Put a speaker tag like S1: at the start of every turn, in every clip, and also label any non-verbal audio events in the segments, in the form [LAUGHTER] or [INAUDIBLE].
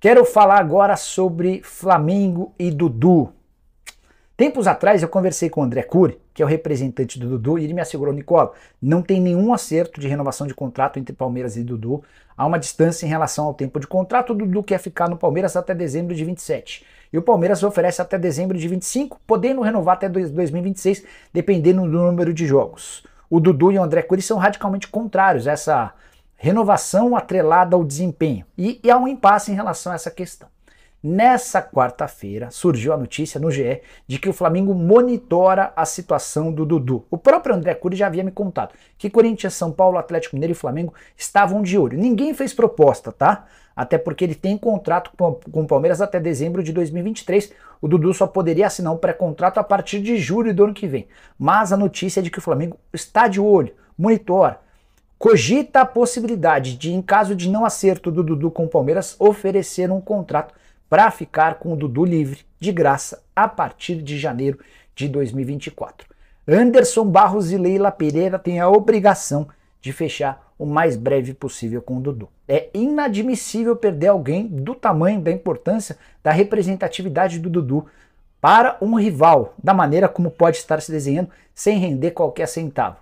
S1: Quero falar agora sobre Flamengo e Dudu. Tempos atrás eu conversei com o André Cury, que é o representante do Dudu, e ele me assegurou, Nicola, não tem nenhum acerto de renovação de contrato entre Palmeiras e Dudu. Há uma distância em relação ao tempo de contrato. O Dudu quer ficar no Palmeiras até dezembro de 27. E o Palmeiras oferece até dezembro de 25, podendo renovar até 2026, dependendo do número de jogos. O Dudu e o André Cury são radicalmente contrários a essa renovação atrelada ao desempenho. E, e há um impasse em relação a essa questão. Nessa quarta-feira surgiu a notícia no GE de que o Flamengo monitora a situação do Dudu. O próprio André Cury já havia me contado que Corinthians, São Paulo, Atlético Mineiro e Flamengo estavam de olho. Ninguém fez proposta, tá? Até porque ele tem contrato com o Palmeiras até dezembro de 2023. O Dudu só poderia assinar um pré-contrato a partir de julho do ano que vem. Mas a notícia é de que o Flamengo está de olho, monitora cogita a possibilidade de, em caso de não acerto do Dudu com o Palmeiras, oferecer um contrato para ficar com o Dudu livre, de graça, a partir de janeiro de 2024. Anderson Barros e Leila Pereira têm a obrigação de fechar o mais breve possível com o Dudu. É inadmissível perder alguém do tamanho, da importância, da representatividade do Dudu para um rival, da maneira como pode estar se desenhando, sem render qualquer centavo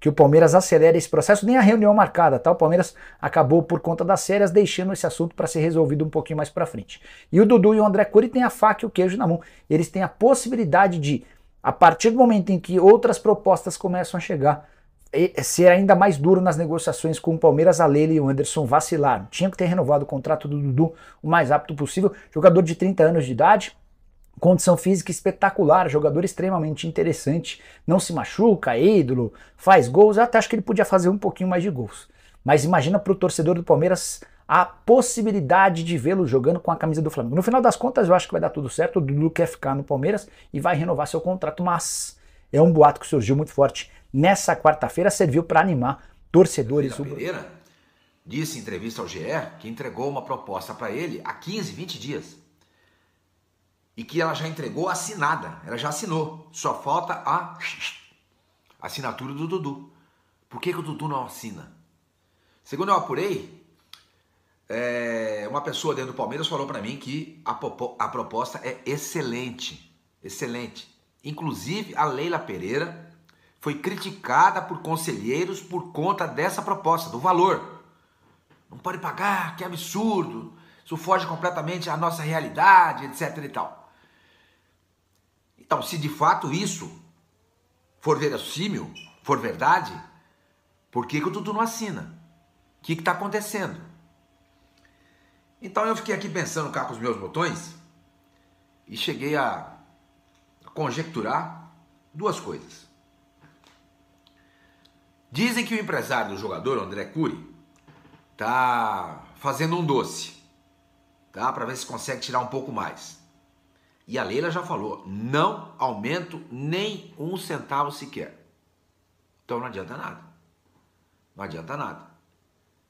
S1: que o Palmeiras acelere esse processo, nem a reunião marcada, tá? O Palmeiras acabou por conta das sérias deixando esse assunto para ser resolvido um pouquinho mais para frente. E o Dudu e o André Curi têm a faca e o queijo na mão. Eles têm a possibilidade de, a partir do momento em que outras propostas começam a chegar, é, ser ainda mais duro nas negociações com o Palmeiras, a Leila e o Anderson vacilaram. Tinha que ter renovado o contrato do Dudu o mais rápido possível. Jogador de 30 anos de idade, Condição física espetacular, jogador extremamente interessante, não se machuca, é ídolo, faz gols, até acho que ele podia fazer um pouquinho mais de gols. Mas imagina para o torcedor do Palmeiras a possibilidade de vê-lo jogando com a camisa do Flamengo. No final das contas, eu acho que vai dar tudo certo. O Dudu quer ficar no Palmeiras e vai renovar seu contrato, mas é um boato que surgiu muito forte nessa quarta-feira, serviu para animar torcedores. O
S2: Pereira disse em entrevista ao GE que entregou uma proposta para ele há 15, 20 dias e que ela já entregou assinada, ela já assinou. Só falta a assinatura do Dudu. Por que, que o Dudu não assina? Segundo eu apurei, é, uma pessoa dentro do Palmeiras falou para mim que a, a proposta é excelente, excelente. Inclusive a Leila Pereira foi criticada por conselheiros por conta dessa proposta, do valor. Não pode pagar, que absurdo, isso foge completamente à nossa realidade, etc e tal. Então, se de fato isso for verossímil, for verdade, por que, que o Dudu não assina? O que está acontecendo? Então eu fiquei aqui pensando cá com os meus botões e cheguei a conjecturar duas coisas. Dizem que o empresário do jogador, André Cury, tá fazendo um doce, tá? Para ver se consegue tirar um pouco mais. E a Leila já falou: não aumento nem um centavo sequer. Então não adianta nada. Não adianta nada.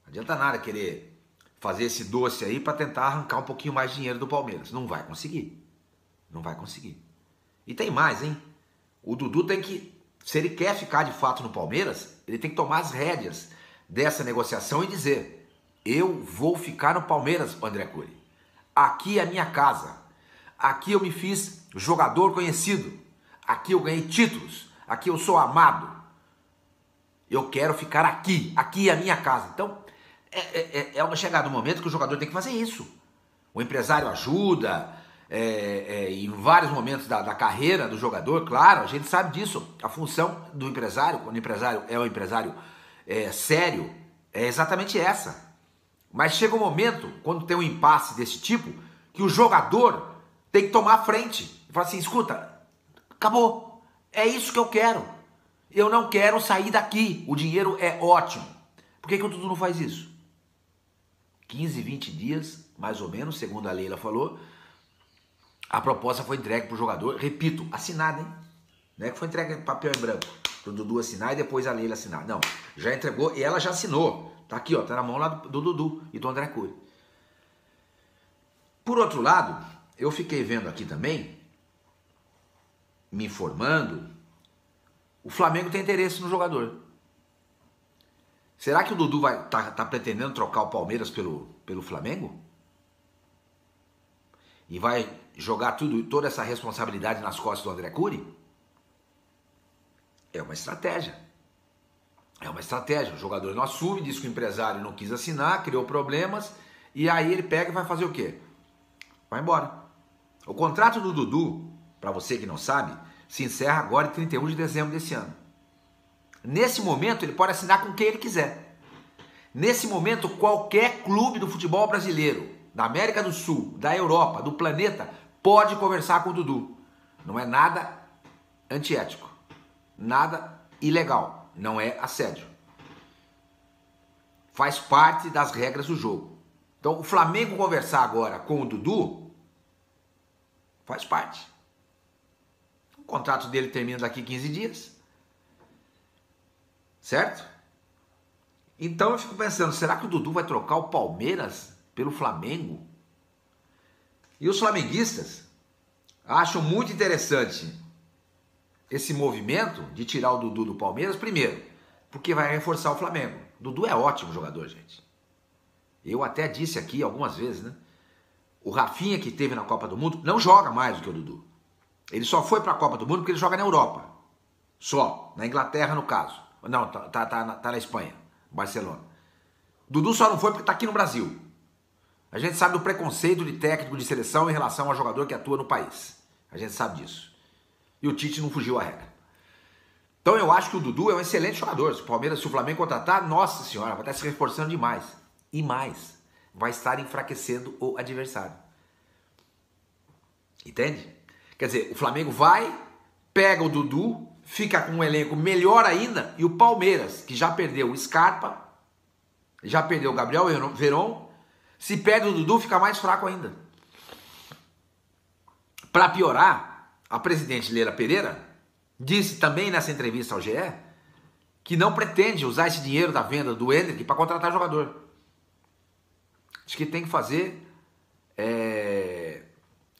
S2: Não adianta nada querer fazer esse doce aí para tentar arrancar um pouquinho mais de dinheiro do Palmeiras. Não vai conseguir. Não vai conseguir. E tem mais, hein? O Dudu tem que, se ele quer ficar de fato no Palmeiras, ele tem que tomar as rédeas dessa negociação e dizer: eu vou ficar no Palmeiras, André Cury. Aqui é a minha casa. Aqui eu me fiz jogador conhecido. Aqui eu ganhei títulos. Aqui eu sou amado. Eu quero ficar aqui. Aqui é a minha casa. Então, é, é, é, é chegado o momento que o jogador tem que fazer isso. O empresário ajuda. É, é, em vários momentos da, da carreira do jogador, claro, a gente sabe disso. A função do empresário, quando o empresário é um empresário é, sério, é exatamente essa. Mas chega um momento, quando tem um impasse desse tipo, que o jogador tem que tomar a frente. Falar assim, escuta, acabou. É isso que eu quero. Eu não quero sair daqui. O dinheiro é ótimo. Por que, que o Dudu não faz isso? 15, 20 dias, mais ou menos, segundo a Leila falou, a proposta foi entregue para o jogador, repito, assinada, hein? Não é que foi entregue papel em branco, para o Dudu assinar e depois a Leila assinar. Não, já entregou e ela já assinou. Tá aqui, ó, tá na mão lá do, do Dudu e do André Cury. Por outro lado, eu fiquei vendo aqui também, me informando, o Flamengo tem interesse no jogador. Será que o Dudu vai tá, tá pretendendo trocar o Palmeiras pelo, pelo Flamengo? E vai jogar tudo, toda essa responsabilidade nas costas do André Cury? É uma estratégia. É uma estratégia. O jogador não assume, diz que o empresário não quis assinar, criou problemas, e aí ele pega e vai fazer o quê? vai embora. O contrato do Dudu, para você que não sabe, se encerra agora em 31 de dezembro desse ano. Nesse momento, ele pode assinar com quem ele quiser. Nesse momento, qualquer clube do futebol brasileiro, da América do Sul, da Europa, do planeta, pode conversar com o Dudu. Não é nada antiético, nada ilegal, não é assédio. Faz parte das regras do jogo. Então, o Flamengo conversar agora com o Dudu Faz parte. O contrato dele termina daqui 15 dias. Certo? Então eu fico pensando, será que o Dudu vai trocar o Palmeiras pelo Flamengo? E os flamenguistas acham muito interessante esse movimento de tirar o Dudu do Palmeiras, primeiro, porque vai reforçar o Flamengo. Dudu é ótimo jogador, gente. Eu até disse aqui algumas vezes, né? O Rafinha que teve na Copa do Mundo não joga mais do que o Dudu. Ele só foi para a Copa do Mundo porque ele joga na Europa. Só, na Inglaterra no caso. Não, tá, tá, tá, na, tá na Espanha, Barcelona. Dudu só não foi porque está aqui no Brasil. A gente sabe do preconceito de técnico de seleção em relação ao jogador que atua no país. A gente sabe disso. E o Tite não fugiu à regra. Então eu acho que o Dudu é um excelente jogador. Se o Palmeiras, se o Flamengo contratar, nossa senhora, vai estar se reforçando demais. E mais vai estar enfraquecendo o adversário. Entende? Quer dizer, o Flamengo vai, pega o Dudu, fica com um elenco melhor ainda, e o Palmeiras, que já perdeu o Scarpa, já perdeu o Gabriel Veron, se perde o Dudu, fica mais fraco ainda. Para piorar, a presidente Leila Pereira disse também nessa entrevista ao GE que não pretende usar esse dinheiro da venda do Hendrick para contratar jogador que tem que fazer é,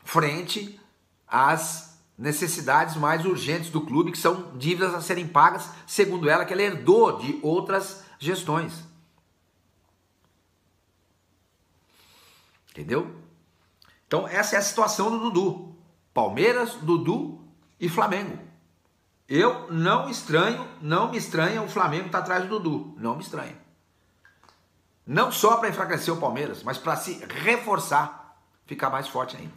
S2: frente às necessidades mais urgentes do clube, que são dívidas a serem pagas, segundo ela, que ela herdou de outras gestões. Entendeu? Então, essa é a situação do Dudu. Palmeiras, Dudu e Flamengo. Eu não estranho, não me estranha o Flamengo tá atrás do Dudu. Não me estranha. Não só para enfraquecer o Palmeiras, mas para se reforçar, ficar mais forte ainda.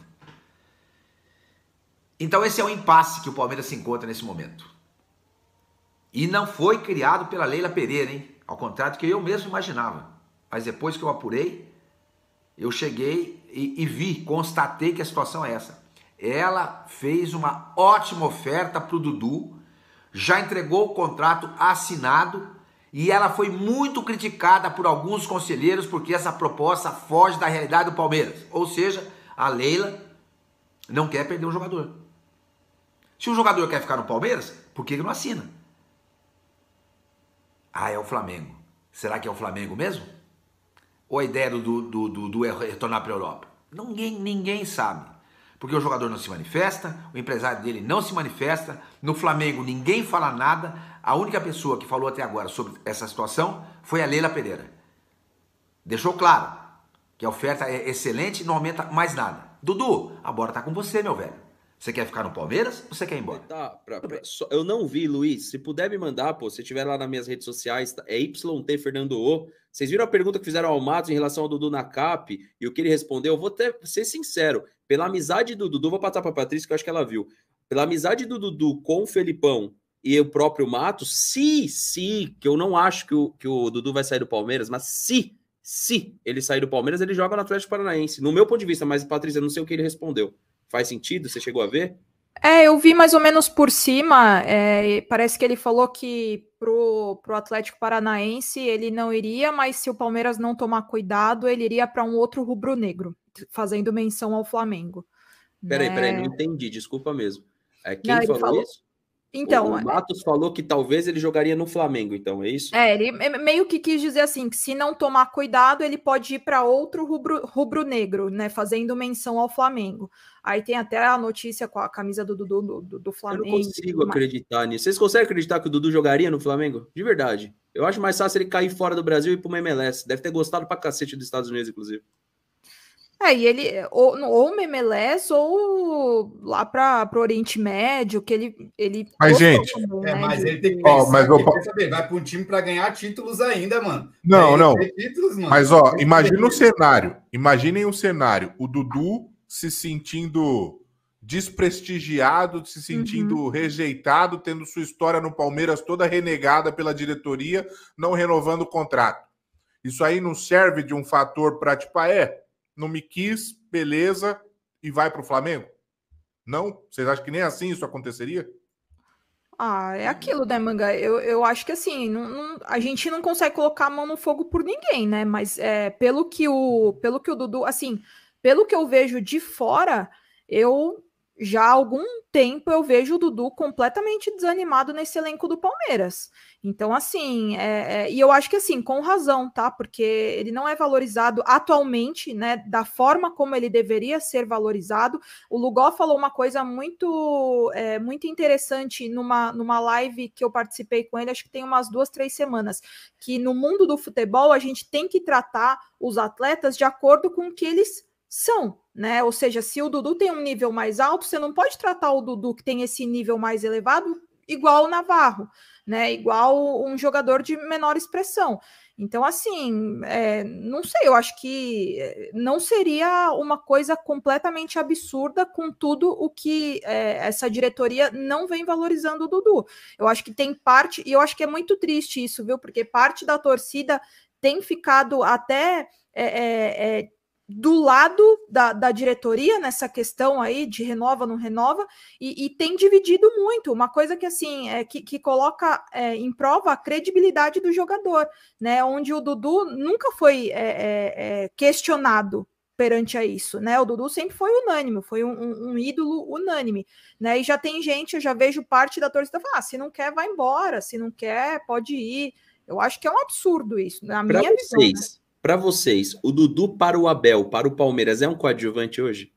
S2: Então esse é o impasse que o Palmeiras se encontra nesse momento. E não foi criado pela Leila Pereira, hein? Ao contrário do que eu mesmo imaginava. Mas depois que eu apurei, eu cheguei e, e vi, constatei que a situação é essa. Ela fez uma ótima oferta para o Dudu, já entregou o contrato assinado e ela foi muito criticada por alguns conselheiros porque essa proposta foge da realidade do Palmeiras. Ou seja, a Leila não quer perder um jogador. Se o jogador quer ficar no Palmeiras, por que ele não assina? Ah, é o Flamengo. Será que é o Flamengo mesmo? Ou a ideia do, do, do, do retornar para a Europa? Ninguém, ninguém sabe porque o jogador não se manifesta, o empresário dele não se manifesta, no Flamengo ninguém fala nada. A única pessoa que falou até agora sobre essa situação foi a Leila Pereira. Deixou claro que a oferta é excelente e não aumenta mais nada. Dudu, a bola tá com você, meu velho. Você quer ficar no Palmeiras ou você quer ir embora?
S3: Tá, pra, pra, só, eu não vi, Luiz. Se puder me mandar, pô, se tiver lá nas minhas redes sociais, tá, é YT Fernando O. Vocês viram a pergunta que fizeram ao Matos em relação ao Dudu na CAP e o que ele respondeu? Eu vou até ser sincero, pela amizade do Dudu, vou passar para a Patrícia, que eu acho que ela viu. Pela amizade do Dudu com o Felipão e o próprio Matos, se, se, que eu não acho que o, que o Dudu vai sair do Palmeiras, mas se, se ele sair do Palmeiras, ele joga no Atlético Paranaense. No meu ponto de vista, mas Patrícia, não sei o que ele respondeu. Faz sentido? Você chegou a ver?
S4: É, eu vi mais ou menos por cima. É, parece que ele falou que pro, pro Atlético Paranaense ele não iria, mas se o Palmeiras não tomar cuidado, ele iria para um outro rubro-negro, fazendo menção ao Flamengo.
S3: Peraí, peraí, né? não entendi, desculpa mesmo. É, quem não, falou, falou, isso?
S4: Então, o é, Matos
S3: falou que talvez ele jogaria no Flamengo, então é isso?
S4: É, ele meio que quis dizer assim que se não tomar cuidado, ele pode ir para outro rubro, rubro negro, né? Fazendo menção ao Flamengo. Aí tem até a notícia com a camisa do Dudu do, do, do, Flamengo. Eu não consigo acreditar
S3: nisso. Vocês conseguem acreditar que o Dudu jogaria no Flamengo? De verdade. Eu acho mais fácil ele cair fora do Brasil e ir para uma MLS. Deve ter gostado para cacete dos Estados Unidos, inclusive.
S4: É, e ele, ou, ou Memelés, ou lá para o Oriente Médio, que ele. ele mas, gente. É,
S1: né? mas ele tem que pensar, ó, mas, saber, vai para um time para ganhar títulos ainda, mano.
S4: Não, é, não. Títulos, mano. Mas, ó,
S5: imagina o cenário. Imaginem o cenário. O Dudu se sentindo desprestigiado, se sentindo uhum. rejeitado, tendo sua história no Palmeiras toda renegada pela diretoria, não renovando o contrato. Isso aí não serve de um fator para, tipo, ah, é não me quis, beleza, e vai para o Flamengo? Não? Vocês acham que nem assim isso aconteceria?
S4: Ah, é aquilo, né, Manga? Eu, eu acho que assim, não, não, a gente não consegue colocar a mão no fogo por ninguém, né? Mas é, pelo que o pelo que o Dudu, assim, pelo que eu vejo de fora, eu já há algum tempo eu vejo o Dudu completamente desanimado nesse elenco do Palmeiras. Então, assim, é, é, e eu acho que assim, com razão, tá? Porque ele não é valorizado atualmente, né? Da forma como ele deveria ser valorizado. O Lugol falou uma coisa muito, é, muito interessante numa, numa live que eu participei com ele, acho que tem umas duas, três semanas, que no mundo do futebol a gente tem que tratar os atletas de acordo com o que eles são, né? Ou seja, se o Dudu tem um nível mais alto, você não pode tratar o Dudu que tem esse nível mais elevado igual o Navarro, né? Igual um jogador de menor expressão. Então, assim, é, não sei, eu acho que é, não seria uma coisa completamente absurda com tudo o que é, essa diretoria não vem valorizando o Dudu. Eu acho que tem parte, e eu acho que é muito triste isso, viu? Porque parte da torcida tem ficado até é, é, é do lado da, da, diretoria nessa questão aí de renova não renova e, e tem dividido muito uma coisa que assim é que, que coloca é, em prova a credibilidade do jogador né onde o Dudu nunca foi é, é, é, questionado perante a isso né o Dudu sempre foi unânime foi um, um, um, ídolo unânime né e já tem gente eu já vejo parte da torcida falar ah, se não quer vai embora se não quer pode ir eu acho que é um absurdo isso na pra minha vocês. visão
S3: né? Para vocês, o Dudu para o Abel, para o Palmeiras, é um coadjuvante hoje?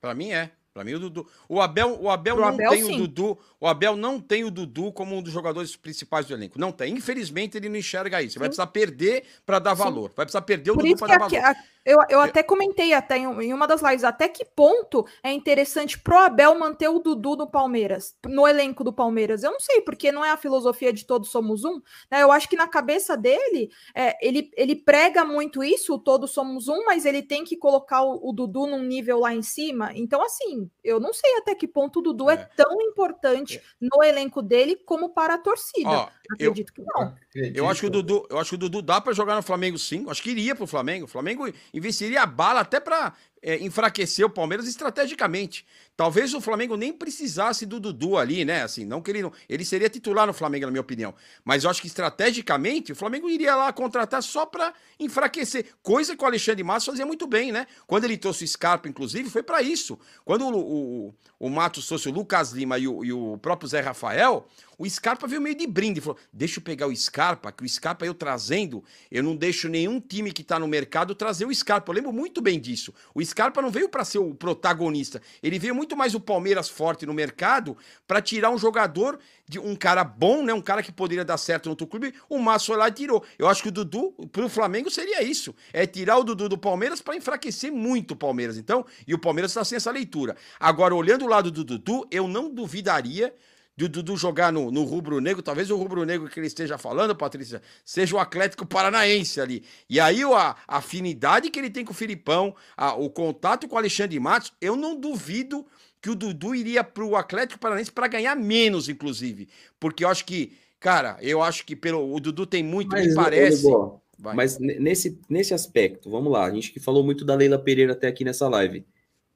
S3: Para mim é. Para mim o Dudu,
S6: o Abel, o Abel não Abel, tem sim. o Dudu, o Abel não tem o Dudu como um dos jogadores principais do elenco. Não tem. Infelizmente ele não enxerga isso. Vai precisar perder para dar sim. valor. Vai precisar perder o Por Dudu para dar valor. A
S4: eu, eu até comentei até em uma das lives até que ponto é interessante pro Abel manter o Dudu no Palmeiras, no elenco do Palmeiras. Eu não sei, porque não é a filosofia de todos somos um. Né? Eu acho que na cabeça dele, é, ele, ele prega muito isso, o todos somos um, mas ele tem que colocar o, o, Dudu num nível lá em cima. Então, assim, eu não sei até que ponto o Dudu é, é tão importante é. no elenco dele como para a torcida. Ó, acredito eu,
S6: que não. Eu acho que o Dudu, eu acho que o Dudu dá para jogar no Flamengo sim. Acho que iria pro Flamengo. O Flamengo investiria a bala até para é, eh, enfraquecer o Palmeiras estrategicamente. Talvez o Flamengo nem precisasse do Dudu ali, né? Assim, não que ele não. Ele seria titular no Flamengo, na minha opinião. Mas eu acho que estrategicamente o Flamengo iria lá contratar só para enfraquecer. Coisa que o Alexandre Matos fazia muito bem, né? Quando ele trouxe o Scarpa, inclusive, foi para isso. Quando o, o, o Matos trouxe o Lucas Lima e o, e o próprio Zé Rafael, o Scarpa veio meio de brinde. Falou: deixa eu pegar o Scarpa, que o Scarpa eu trazendo, eu não deixo nenhum time que tá no mercado trazer o Scarpa. Eu lembro muito bem disso. O Scarpa não veio para ser o protagonista. Ele veio muito muito mais o Palmeiras forte no mercado para tirar um jogador de um cara bom, né? Um cara que poderia dar certo no outro clube. O Márcio lá tirou. Eu acho que o Dudu pro Flamengo seria isso, é tirar o Dudu do Palmeiras para enfraquecer muito o Palmeiras. Então, e o Palmeiras está sem essa leitura. Agora, olhando o lado do Dudu, eu não duvidaria do Dudu jogar no, no rubro-negro, talvez o rubro-negro que ele esteja falando, Patrícia, seja o Atlético Paranaense ali. E aí a, a afinidade que ele tem com o Filipão, a, o contato com o Alexandre Matos, eu não duvido que o Dudu iria para o Atlético Paranaense para ganhar menos, inclusive. Porque eu acho que, cara, eu acho que pelo, o Dudu tem muito, mas, me parece. Eu, eu
S3: mas nesse, nesse aspecto, vamos lá, a gente que falou muito da Leila Pereira até aqui nessa live.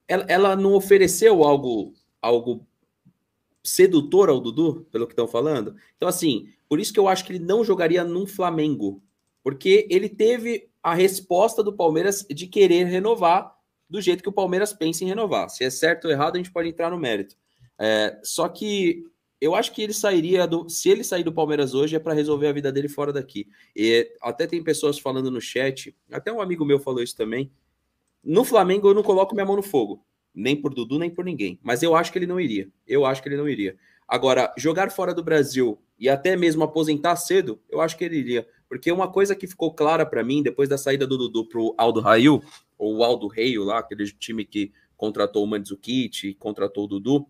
S3: Ela, ela não ofereceu algo, algo sedutor ao Dudu, pelo que estão falando? Então, assim, por isso que eu acho que ele não jogaria num Flamengo. Porque ele teve a resposta do Palmeiras de querer renovar do jeito que o Palmeiras pensa em renovar. Se é certo ou errado, a gente pode entrar no mérito. É, só que eu acho que ele sairia do. Se ele sair do Palmeiras hoje, é para resolver a vida dele fora daqui. E até tem pessoas falando no chat, até um amigo meu falou isso também. No Flamengo, eu não coloco minha mão no fogo. Nem por Dudu, nem por ninguém. Mas eu acho que ele não iria. Eu acho que ele não iria. Agora, jogar fora do Brasil e até mesmo aposentar cedo, eu acho que ele iria. Porque uma coisa que ficou clara para mim depois da saída do Dudu pro Aldo Raio ou o Aldo Reio lá, aquele time que contratou o Mandzukic, contratou o Dudu,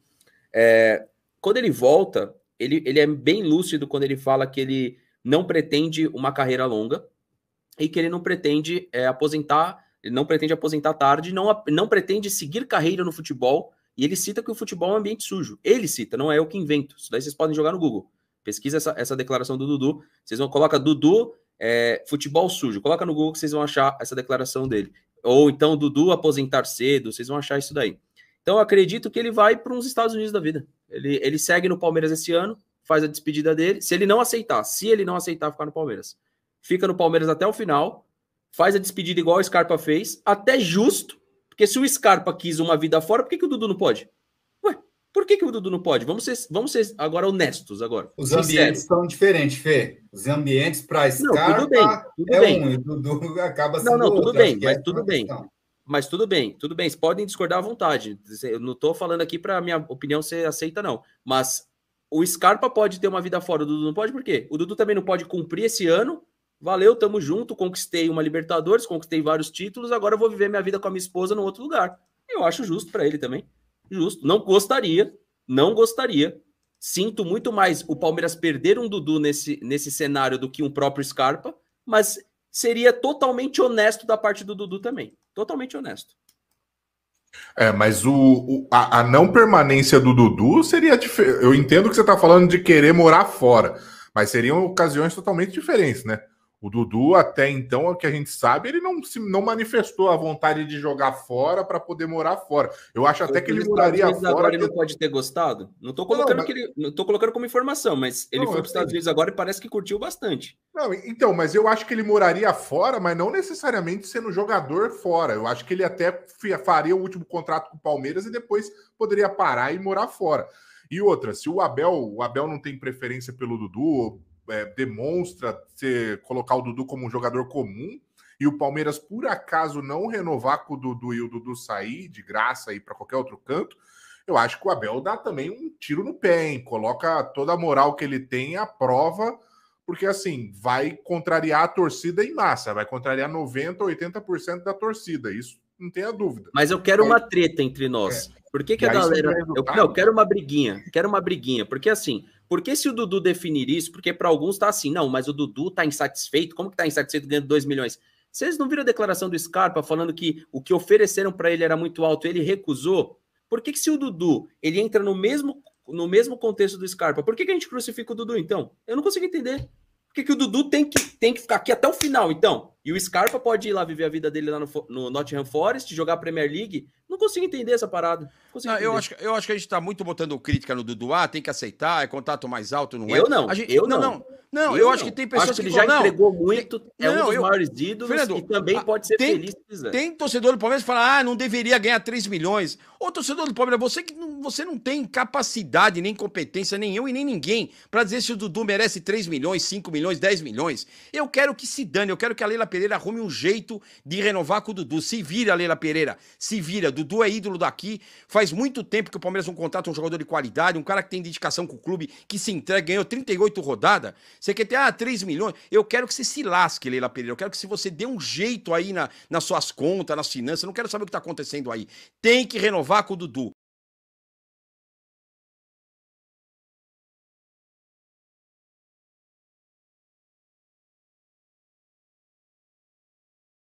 S3: é, quando ele volta, ele, ele é bem lúcido quando ele fala que ele não pretende uma carreira longa e que ele não pretende é, aposentar, ele não pretende aposentar tarde, não, não pretende seguir carreira no futebol, e ele cita que o futebol é um ambiente sujo. Ele cita, não é eu que invento. Isso daí vocês podem jogar no Google. Pesquisa essa, essa declaração do Dudu. Vocês vão colocar Dudu é, futebol sujo. Coloca no Google que vocês vão achar essa declaração dele. Ou então Dudu aposentar cedo, vocês vão achar isso daí. Então acredito que ele vai para os Estados Unidos da vida. Ele, ele segue no Palmeiras esse ano, faz a despedida dele. Se ele não aceitar, se ele não aceitar ficar no Palmeiras, fica no Palmeiras até o final, faz a despedida igual o Scarpa fez, até justo, porque se o Scarpa quis uma vida fora, por que, que o Dudu não pode? Por que, que o Dudu não pode? Vamos ser, vamos ser agora honestos agora. Os sinceros. ambientes
S5: estão diferentes,
S6: Fê. Os ambientes para Scarpa tudo bem, tudo é bem. um e o Dudu [LAUGHS] acaba sendo Não, não, tudo bem, mas é
S3: tudo bem. Mas tudo bem, tudo bem. Vocês podem discordar à vontade. Eu não estou falando aqui para minha opinião ser aceita, não. Mas o Scarpa pode ter uma vida fora, o Dudu não pode, por quê? O Dudu também não pode cumprir esse ano. Valeu, tamo junto, conquistei uma Libertadores, conquistei vários títulos, agora eu vou viver minha vida com a minha esposa num outro lugar. Eu acho justo para ele também. Justo. Não gostaria, não gostaria. Sinto muito mais o Palmeiras perder um Dudu nesse, nesse cenário do que um próprio Scarpa, mas seria totalmente honesto da parte do Dudu também. Totalmente honesto.
S5: É, mas o, o a, a, não permanência do Dudu seria diferente. Eu entendo que você está falando de querer morar fora, mas seriam ocasiões totalmente diferentes, né? O Dudu, até então, o que a gente sabe, ele não, se, não manifestou a vontade de jogar fora para poder morar fora. Eu acho até que ele moraria fora. Agora ele não
S3: pode ter gostado. Não estou colocando, não, mas... ele, não tô colocando como informação, mas ele não, foi para os Estados Unidos agora e parece que
S5: curtiu bastante. Não, então, mas eu acho que ele moraria fora, mas não necessariamente sendo jogador fora. Eu acho que ele até faria o último contrato com o Palmeiras e depois poderia parar e morar fora. E outra, se o Abel, o Abel não tem preferência pelo Dudu, é, demonstra ser, colocar o Dudu como um jogador comum e o Palmeiras, por acaso, não renovar com o Dudu e o Dudu sair de graça e para qualquer outro canto, eu acho que o Abel dá também um tiro no pé, hein? coloca toda a moral que ele tem à prova, porque assim vai contrariar a torcida em massa, vai contrariar 90% ou 80% da torcida. Isso não tenha dúvida.
S3: Mas eu quero então, uma treta entre nós. É. Por que, que a galera. Eu, não, eu né? quero uma briguinha. Quero uma briguinha. Porque assim, porque se o Dudu definir isso, porque para alguns tá assim, não, mas o Dudu tá insatisfeito, como que tá insatisfeito ganhando 2 milhões? Vocês não viram a declaração do Scarpa falando que o que ofereceram para ele era muito alto, ele recusou? Por que, que se o Dudu, ele entra no mesmo no mesmo contexto do Scarpa, por que, que a gente crucifica o Dudu então? Eu não consigo entender. Por que, que o Dudu tem que, tem que ficar aqui até o final então? E o Scarpa pode ir lá viver a vida dele lá no,
S6: no Nottingham Forest, jogar a Premier League, não consigo entender essa parada. Não, eu, acho, eu acho que a gente tá muito botando crítica no Dudu. Ah, tem que aceitar, é contato mais alto, não é? Eu não. Gente, eu não. Não, não. não eu, eu, acho que tem pessoas acho que, ele já não, entregou muito, é um dos eu, maiores ídolos Fernando, e também pode ser tem, feliz. Né? Tem torcedor do Palmeiras que fala, ah, não deveria ganhar 3 milhões. Ô, torcedor do Palmeiras, você, que não, você não tem capacidade, nem competência, nem eu e nem ninguém, para dizer se o Dudu merece 3 milhões, 5 milhões, 10 milhões. Eu quero que se dane, eu quero que a Leila Pereira arrume um jeito de renovar com o Dudu. Se vira, Leila Pereira, se vira, Dudu Dudu é ídolo daqui. Faz muito tempo que o Palmeiras não contrata um jogador de qualidade, um cara que tem dedicação com o clube, que se entrega, ganhou 38 rodadas. Você quer ter, ah, 3 milhões. Eu quero que você se lasque, Leila Pereira. Eu quero que se você dê um jeito aí na, nas suas
S1: contas, nas finanças. Eu não quero saber o que está acontecendo aí. Tem que renovar com o Dudu.